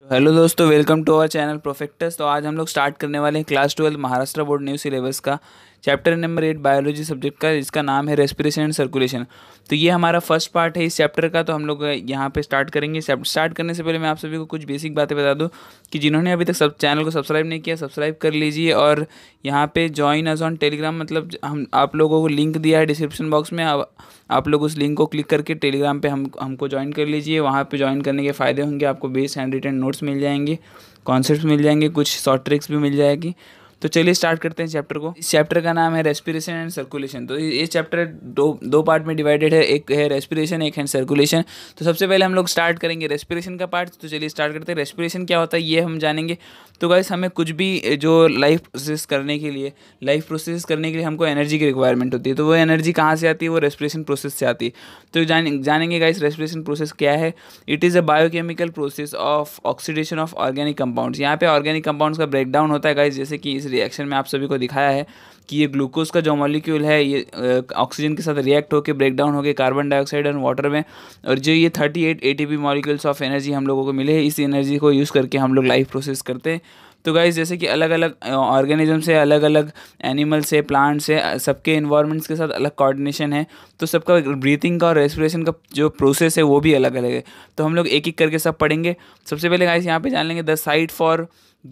तो हेलो दोस्तों welcome to our channel Profectus तो आज हम लोग स्टार्ट करने वाले हैं class twelfth Maharashtra board new syllabus का chapter number eight biology subject का इसका नाम है रेस्पिरेशन एंड सर्कुलेशन तो ये हमारा फर्स्ट पार्ट है इस चैप्टर का तो हम लोग यहाँ पे स्टार्ट करेंगे स्टार्ट करने से पहले मैं आप सभी को कुछ बेसिक बातें बता दूँ कि जिन्होंने अभी तक सब चैनल को सब्सक्राइब नहीं किया सब्सक्राइब कर लीजिए और यहाँ पे ज्वाइन अज ऑन टेलीग्राम मतलब हम आप लोगों को लिंक दिया है डिस्क्रिप्शन बॉक्स में आप, आप लोग उस लिंक को क्लिक करके टेलीग्राम पर हम हमको ज्वाइन कर लीजिए वहाँ पर ज्वाइन करने के फ़ायदे होंगे आपको बेस हैंड रिटर्न नोट्स मिल जाएंगे कॉन्सेप्ट मिल जाएंगे कुछ शॉर्ट ट्रिक्स भी मिल जाएगी तो चलिए स्टार्ट करते हैं चैप्टर को इस चैप्टर का नाम है रेस्पिरेशन एंड सर्कुलेशन तो ये चैप्टर दो दो पार्ट में डिवाइडेड है एक है रेस्पिरेशन एक है सर्कुलेशन तो सबसे पहले हम लोग स्टार्ट करेंगे रेस्पिरेशन का पार्ट तो चलिए स्टार्ट करते हैं रेस्पिरेशन क्या होता है ये हम जानेंगे तो गाइस हमें कुछ भी जो लाइफ प्रोसेस करने के लिए लाइफ प्रोसेस करने के लिए हमको एनर्जी की रिक्वायरमेंट होती है तो वो एनर्जी कहाँ से आती है वो रेस्पिरेशन प्रोसेस से आती है तो जान जानेंगे गाइस रेस्पिरेशन प्रोसेस क्या है it is a biochemical process of oxidation of organic compounds यहाँ पे ऑर्गेनिक कंपाउंड्स का ब्रेकडाउन होता है गाइस जैसे कि इस रिएक्शन में आप सभी को दिखाया है कि ये ग्लूकोज का जो मॉलिक्यूल है ये ऑक्सीजन के साथ रिएक्ट होकर ब्रेक डाउन होकर कार्बन डाइऑक्साइड एंड वाटर में और जो ये thirty eight A T P molecules of energy हम लोगों को मिले हैं इस एनर्जी को यूज़ करके हम लोग लाइफ प्रोसेस करते हैं तो गाइज जैसे कि अलग अलग ऑर्गेनिज्म से अलग अलग एनिमल से प्लांट्स से सबके इन्वायरमेंट्स के साथ अलग कोऑर्डिनेशन है तो सबका ब्रीथिंग का और रेस्पिरेशन का जो प्रोसेस है वो भी अलग अलग है तो हम लोग एक एक करके सब पढ़ेंगे सबसे पहले गाइज यहाँ पे जान लेंगे the site for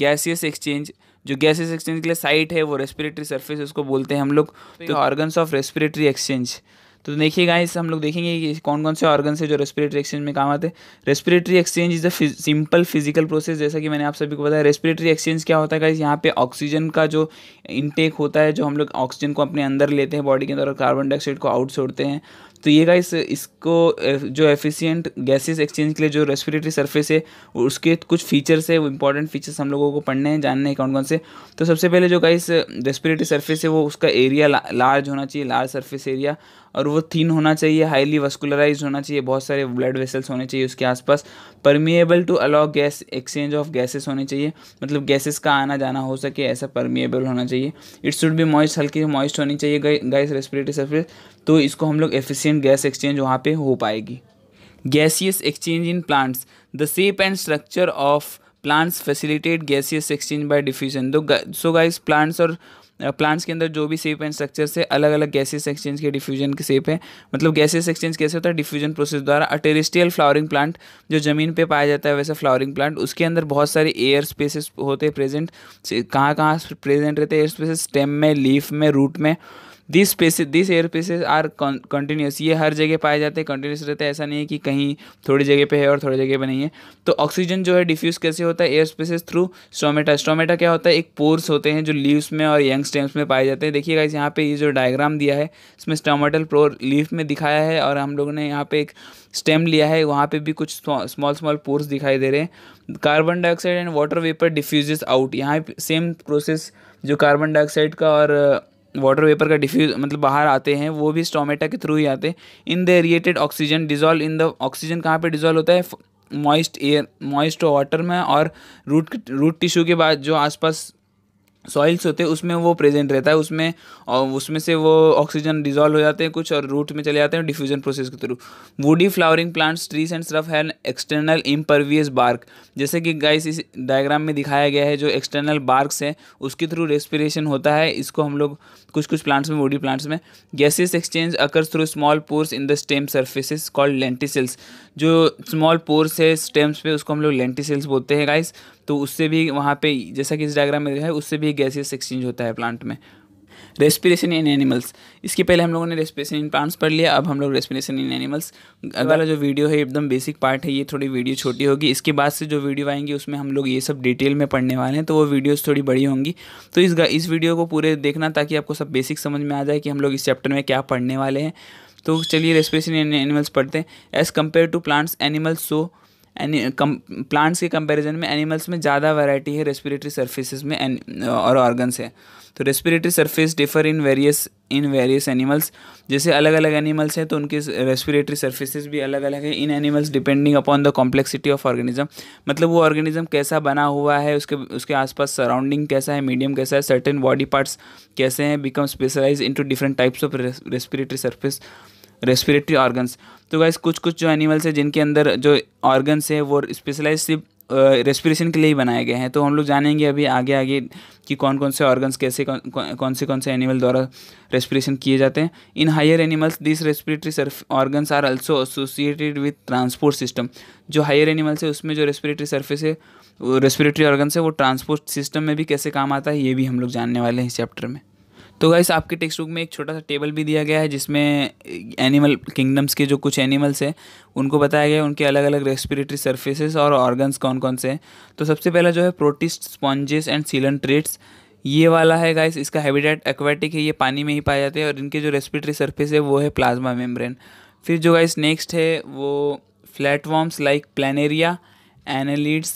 gaseous exchange जो गैसेस एक्सचेंज के लिए साइट है वो रेस्पिरेटरी सर्फेस उसको बोलते हैं हम लोग तो ऑर्गन्स ऑफ रेस्पिरेटरी एक्सचेंज तो देखिए गाइस हम लोग देखेंगे कि कौन कौन से ऑर्गन है जो रेस्पिरेटरी एक्सचेंज में काम आते हैं respiratory exchange is a simple physical process जैसा कि मैंने आप सभी को बताया रेस्पिरेटरी एक्सचेंज क्या होता है गाइस यहाँ पे ऑक्सीजन का जो इनटेक होता है जो हम लोग ऑक्सीजन को अपने अंदर लेते हैं बॉडी के अंदर और कार्बन डाइऑक्साइड को आउट छोड़ते हैं तो ये गाइस इसको जो एफिशिएंट गैसेस एक्सचेंज के लिए जो रेस्पिरेटरी सरफेस है उसके कुछ फीचर्स है वो इंपॉर्टेंट फीचर्स हम लोगों को पढ़ने हैं जानने हैं कौन कौन से तो सबसे पहले जो गाइस रेस्पिरेटरी सरफेस है वो उसका एरिया लार्ज होना चाहिए लार्ज सरफेस एरिया और वो वो थीन होना चाहिए हाईली वस्कुलराइज होना चाहिए बहुत सारे ब्लड वेसल्स होने चाहिए उसके आसपास permeable to allow gas exchange of gases होने चाहिए मतलब गैसेस का आना जाना हो सके ऐसा परमिएबल होना चाहिए इट शुड भी मॉइस्ट हल्की मॉइस्ट होनी चाहिए गैस रेस्पिरेटरी सर्फेस तो इसको हम लोग एफिशियंट गैस एक्सचेंज वहाँ पर हो पाएगी gaseous exchange in plants the shape and structure of plants facilitate gaseous exchange by diffusion दो सो गाइस प्लांट्स और प्लांट्स uh, के अंदर जो भी सेप एंड स्ट्रक्चर से अलग अलग गैसेस एक्सचेंज के डिफ्यूजन के सेप है मतलब गैसेस एक्सचेंज कैसे होता है डिफ्यूजन प्रोसेस द्वारा अटेरिस्टियल फ्लावरिंग प्लांट जो ज़मीन पे पाया जाता है वैसा फ्लावरिंग प्लांट उसके अंदर बहुत सारे एयर स्पेसेस होते हैं प्रेजेंट कहाँ कहाँ प्रेजेंट रहते हैं एयर स्पेसेस स्टेम में लीफ में रूट में this spaces this air spaces are continuous ये हर जगह पाए जाते हैं कंटिन्यूस रहते हैं ऐसा नहीं है कि कहीं थोड़ी जगह पे है और थोड़ी जगह पे नहीं है तो ऑक्सीजन जो है डिफ्यूज़ कैसे होता है air spaces through stomata stomata क्या होता है एक पोर्स होते हैं जो लीव्स में और यंग स्टेम्स में पाए जाते हैं देखिएगा इस यहाँ पर ये जो डायग्राम दिया है इसमें स्टोमेटल पोर लीफ में दिखाया है और हम लोगों ने यहाँ पर एक स्टेम लिया है वहाँ पर भी कुछ स्मॉल स्मॉल पोर्स दिखाई दे रहे हैं carbon dioxide and water vapour diffuse out यहाँ सेम प्रोसेस जो कार्बन डाइऑक्साइड का और वाटर वेपर का डिफ्यूज मतलब बाहर आते हैं वो भी स्टोमेटा के थ्रू ही आते हैं in the aerated oxygen dissolve in the oxygen कहाँ पे डिजॉल्व होता है मॉइस्ट एयर मॉइस्ट वाटर में और रूट रूट टिश्यू के बाद जो आसपास सॉइल्स होते हैं उसमें वो प्रेजेंट रहता है उसमें और उसमें से वो ऑक्सीजन डिजॉल्व हो जाते हैं कुछ और रूट में चले जाते हैं डिफ्यूजन प्रोसेस के through woody flowering plants trees and shrubs है एक्सटर्नल इम्परवियस बार्क जैसे कि गाइस इस डायग्राम में दिखाया गया है जो एक्सटर्नल बार्कस हैं उसके थ्रू रेस्पिरेशन होता है इसको हम लोग कुछ कुछ प्लांट्स में वुडी प्लांट्स में gases exchange occurs through small pores in the stem surfaces called lenticels जो स्मॉल पोर्स है स्टेम्स पे उसको हम लोग लेंटिसल्स बोलते हैं गाइस तो उससे भी वहाँ पे जैसा कि इस डायग्राम में है उससे भी भी गैसेस एक्सचेंज होता है प्लांट में रेस्पिरेशन इन एनिमल्स इसके पहले हम लोगों ने रेस्पिरेशन इन प्लांट्स पढ़ लिया अब हम लोग रेस्पिरेशन इन एनिमल्स अगला जो वीडियो है एकदम बेसिक पार्ट है ये थोड़ी वीडियो छोटी होगी इसके बाद से जो वीडियो आएंगी उसमें हम लोग ये सब डिटेल में पढ़ने वाले हैं तो वो वीडियोज़ थोड़ी बड़ी होंगी तो इस इस वीडियो को पूरे देखना ताकि आपको सब बेसिक समझ में आ जाए कि हम लोग इस चैप्टर में क्या पढ़ने वाले हैं तो चलिए रेस्पिरेशन इन एनिमल्स पढ़ते हैं as compare to plants animals so come plants के कंपैरिजन में एनिमल्स में ज़्यादा वैरायटी है रेस्पिरेटरी सर्फेसिस में और ऑर्गन्स है तो respiratory surface differ in various in various animals जैसे अलग अलग एनिमल्स हैं तो उनके रेस्पिरेटरी सर्फेसिस भी अलग अलग है in animals depending upon the complexity of organism मतलब वो ऑर्गेनिज्म कैसा बना हुआ है उसके उसके आसपास सराउंडिंग कैसा है मीडियम कैसा है सर्टेन बॉडी पार्ट्स कैसे हैं become specialise into different types of respiratory surface respiratory organs तो गाइस कुछ कुछ जो एनिमल्स हैं जिनके अंदर जो ऑर्गन्स हैं वो स्पेशलाइज सिर्फ रेस्पिरेशन के लिए ही बनाए गए हैं तो हम लोग जानेंगे अभी आगे आगे कि कौन कौन से ऑर्गन्स कैसे कौन, कौन से कौन से एनिमल द्वारा रेस्पिरेशन किए जाते हैं in higher animals this respiratory surf organs are also associated with transport system जो हायर एनिमल्स है उसमें जो रेस्पिरेटरी सर्फेस है रेस्पिरेटरी ऑर्गन्स है वो ट्रांसपोर्ट सिस्टम में भी कैसे काम आता है ये भी हम लोग जानने वाले हैं इस चैप्टर में तो गाइस आपके टेक्स्ट बुक में एक छोटा सा टेबल भी दिया गया है जिसमें एनिमल किंगडम्स के जो कुछ एनिमल्स हैं उनको बताया गया है उनके अलग अलग रेस्पिरेटरी सर्फेसेस और ऑर्गन्स कौन कौन से हैं तो सबसे पहला जो है protist sponges and coelenterates ये वाला है गाइस इसका हैबिटेट एक्वेटिक है ये पानी में ही पाए जाते हैं और इनके जो रेस्पिरेटरी सर्फेस है वो है प्लाज्मा मेम्ब्रेन फिर जो गाइस नेक्स्ट है वो worms like planaria annelids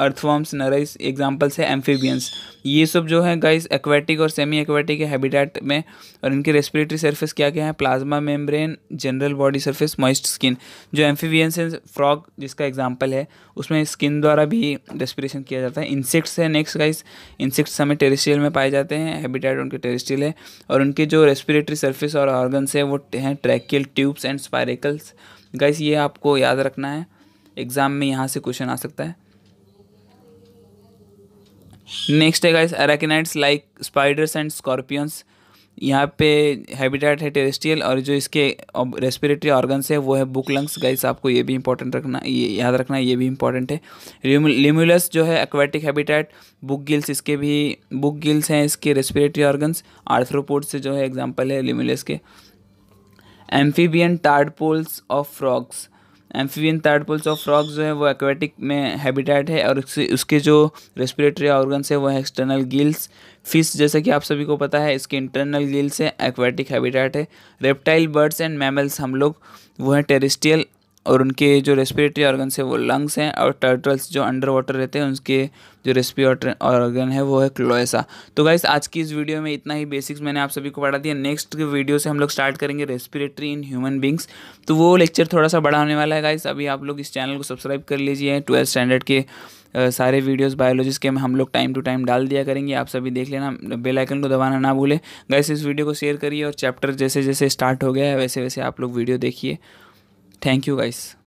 earthworms nereis examples है एम्फीबियंस ये सब जो है गाइस एक्वेटिक और सेमी एक्वेटिक के हैबिटेट में और इनके रेस्पिरेटरी सरफेस क्या क्या है plasma membrane general body surface moist skin जो एम्फीबियंस है फ्रॉग जिसका एग्जाम्पल है उसमें स्किन द्वारा भी रेस्पिरेशन किया जाता है इंसेक्ट्स है नेक्स्ट गाइस इंसेक्ट्स हमें टेरिस्ट्रियल में पाए जाते हैं हैबिटेट उनके टेरिस्ट्रियल है और उनके जो रेस्पिरेटरी सर्फिस और ऑर्गन्स है वो हैं tracheal tubes and spiracles guys ये आपको याद रखना है एग्ज़ाम में यहाँ से क्वेश्चन आ सकता है नेक्स्ट है guys arachnids like spiders and scorpions यहाँ पे हैबिटेट है टेरेस्ट्रियल और जो इसके रेस्पिरेटरी ऑर्गन्स है वो है बुक लंग्स गाइस आपको ये भी इंपॉर्टेंट रखना ये याद रखना ये भी इंपॉर्टेंट है लिम्यूलस जो है एक्वेटिक हैबिटेट बुक गिल्स इसके भी बुक गिल्स हैं इसके रेस्पिरेटरी ऑर्गन्स आर्थ्रोपोड से जो है एग्जाम्पल है लिम्यूलस के amphibian tadpoles of frogs amphibian tadpoles of frog जो है वो एक्वेटिक में हैबिटेट है और उसके जो रेस्पिरेटरी ऑर्गन्स है वो है एक्सटर्नल गिल्स फिश जैसे कि आप सभी को पता है इसके इंटरनल गिल्स है एक्वेटिक हैबिटेट है रेप्टाइल बर्ड्स एंड मैमल्स हम लोग वो है टेरिस्टियल और उनके जो रेस्पिरेटरी ऑर्गन्स है वो लंग्स हैं और टर्टल्स जो अंडर वाटर रहते हैं उनके जो रेस्पिरेटरी ऑर्गन है वो है क्लोएसा तो गाइस आज की इस वीडियो में इतना ही बेसिक्स मैंने आप सभी को पढ़ा दिया नेक्स्ट वीडियो से हम लोग स्टार्ट करेंगे रेस्पिरेटरी इन ह्यूमन बींग्स तो वो लेक्चर थोड़ा सा बड़ा होने वाला है गाइस अभी आप लोग इस चैनल को सब्सक्राइब कर लीजिए ट्वेल्थ स्टैंडर्ड के सारे वीडियोस बायोलॉजी के हम लोग टाइम टू टाइम डाल दिया करेंगे आप सभी देख लेना बेल आइकन को दबाना ना भूलें गैस इस वीडियो को शेयर करिए और चैप्टर जैसे जैसे स्टार्ट हो गया है वैसे वैसे आप लोग वीडियो देखिए Thank you, guys.